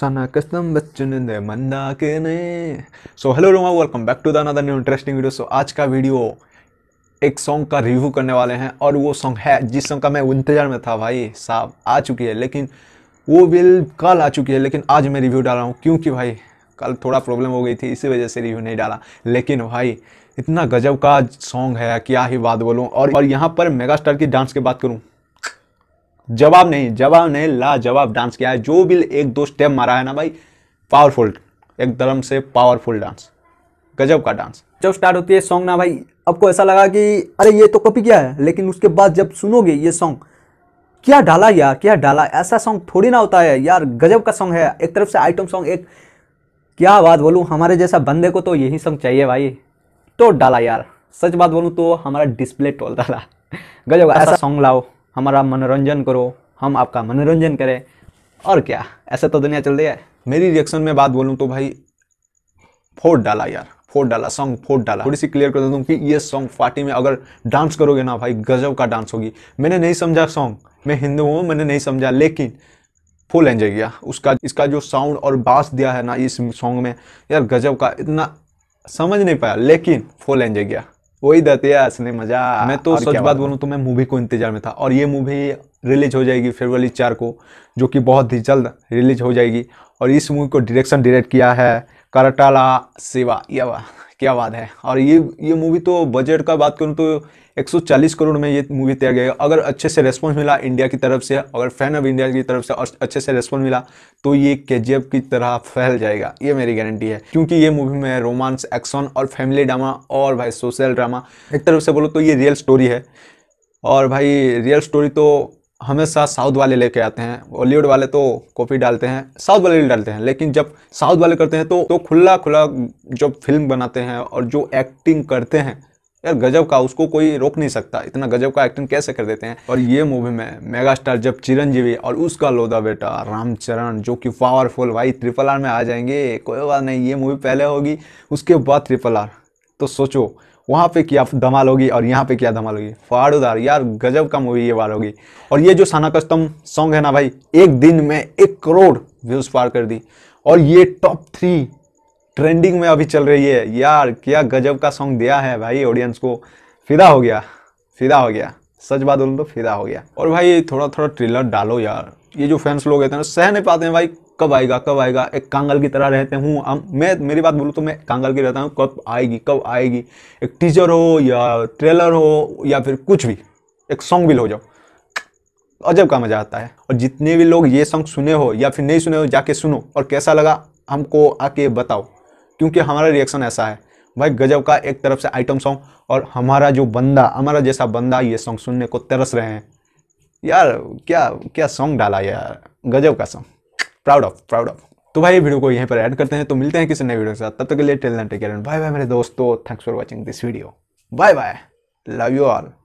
सना कस्तम बच्चन दे मंदा के ने सो हेलो रोमा welcome back to the another new interesting video so आज का वीडियो एक सॉन्ग का रिव्यू करने वाले हैं और वो सॉन्ग है जिस सॉन्ग का मैं इंतजार में था भाई साहब आ चुकी है लेकिन वो बिल कल आ चुकी है लेकिन आज मैं रिव्यू डाल रहा हूँ क्योंकि भाई कल थोड़ा प्रॉब्लम हो गई थी इसी वजह से रिव्यू नहीं डाला लेकिन भाई इतना गजब का सॉन्ग है क्या ही बात बोलूँ और, और यहाँ पर मेगा स्टार की डांस की बात करूँ जवाब नहीं जवाब नहीं ला जवाब डांस किया है जो भी एक दो स्टेप मारा है ना भाई पावरफुल एकदम से पावरफुल डांस गजब का डांस जब स्टार्ट होती है सॉन्ग ना भाई आपको ऐसा लगा कि अरे ये तो कॉपी किया है लेकिन उसके बाद जब सुनोगे ये सॉन्ग क्या डाला यार क्या डाला ऐसा सॉन्ग थोड़ी ना होता है यार गजब का सॉन्ग है एक तरफ से आइटम सॉन्ग एक क्या बात बोलूँ हमारे जैसा बंदे को तो यही सॉन्ग चाहिए भाई तो डाला यार सच बात बोलूँ तो हमारा डिस्प्ले टोल डाला गजब ऐसा सॉन्ग लाओ हमारा मनोरंजन करो हम आपका मनोरंजन करें और क्या ऐसा तो दुनिया चल रही है मेरी रिएक्शन में बात बोलूँ तो भाई फोट डाला यार फोट डाला सॉन्ग फोट डाला थोड़ी सी क्लियर कर देता हूँ कि ये सॉन्ग पार्टी में अगर डांस करोगे ना भाई गजब का डांस होगी मैंने नहीं समझा सॉन्ग मैं हिंदू हूँ मैंने नहीं समझा लेकिन फुल एंजॉय किया उसका इसका जो साउंड और बास दिया है ना इस सॉन्ग में यार गजब का इतना समझ नहीं पाया लेकिन फुल एंजॉय किया वही दतिया असली मजा मैं तो सच बात बोलूँ तो मैं मूवी को इंतजार में था और ये मूवी रिलीज हो जाएगी फेबरवरी चार को जो कि बहुत ही जल्द रिलीज हो जाएगी और इस मूवी को डायरेक्शन डायरेक्ट किया है करटाला सेवा यवा क्या बात है और ये ये मूवी तो बजट का बात करूँ तो 140 करोड़ में ये मूवी तैयार गया अगर अच्छे से रेस्पॉन्स मिला इंडिया की तरफ से अगर फैन ऑफ इंडिया की तरफ से अच्छे से रेस्पॉन्स मिला तो ये के की तरह फैल जाएगा ये मेरी गारंटी है क्योंकि ये मूवी में रोमांस एक्शन और फैमिली ड्रामा और भाई सोशल ड्रामा एक तरफ से बोलो तो ये रियल स्टोरी है और भाई रियल स्टोरी तो हमेशा साउथ वाले लेके आते हैं बॉलीवुड वाले तो कॉपी डालते हैं साउथ वाले डालते हैं लेकिन जब साउथ वाले करते हैं तो तो खुला खुला जब फिल्म बनाते हैं और जो एक्टिंग करते हैं यार गजब का उसको कोई रोक नहीं सकता इतना गजब का एक्टिंग कैसे कर देते हैं और ये मूवी में मेगा स्टार जब चिरंजीवी और उसका लोधा बेटा रामचरण जो कि पावरफुल भाई ट्रिपल आर में आ जाएंगे कोई बात नहीं ये मूवी पहले होगी उसके बाद ट्रिपल आर तो सोचो वहाँ पे क्या धमाल होगी और यहाँ पे क्या धमाल होगी फाड़ूदार यार गजब का मूवी ये बार होगी और ये जो साना कस्तम सॉन्ग है ना भाई एक दिन में एक करोड़ व्यूज पार कर दी और ये टॉप थ्री ट्रेंडिंग में अभी चल रही है यार क्या गजब का सॉन्ग दिया है भाई ऑडियंस को फिदा हो गया फिदा हो गया सच बात बोलूँ तो फिदा हो गया और भाई थोड़ा थोड़ा ट्रेलर डालो यार ये जो फैंस लोग रहते हैं सह नहीं पाते हैं भाई कब आएगा कब आएगा एक कांगल की तरह रहते हूँ मैं मेरी बात बोलूँ तो मैं कांगल की रहता हूँ कब आएगी कब आएगी एक टीचर हो या ट्रेलर हो या फिर कुछ भी एक सॉन्ग भी हो जाओ अजब का मज़ा आता है और जितने भी लोग ये सॉन्ग सुने हो या फिर नहीं सुने हो जाके सुनो और कैसा लगा हमको आके बताओ क्योंकि हमारा रिएक्शन ऐसा है भाई गजब का एक तरफ से आइटम सॉन्ग और हमारा जो बंदा हमारा जैसा बंदा ये सॉन्ग सुनने को तरस रहे हैं यार क्या क्या सॉन्ग डाला यार गजब का song proud of proud of तो भाई वीडियो को यहीं पर ऐड करते हैं तो मिलते हैं किसी नए वीडियो के साथ तब तक के लिए टेल टेक बाय बाय मेरे दोस्तों thanks for watching this video bye bye love you all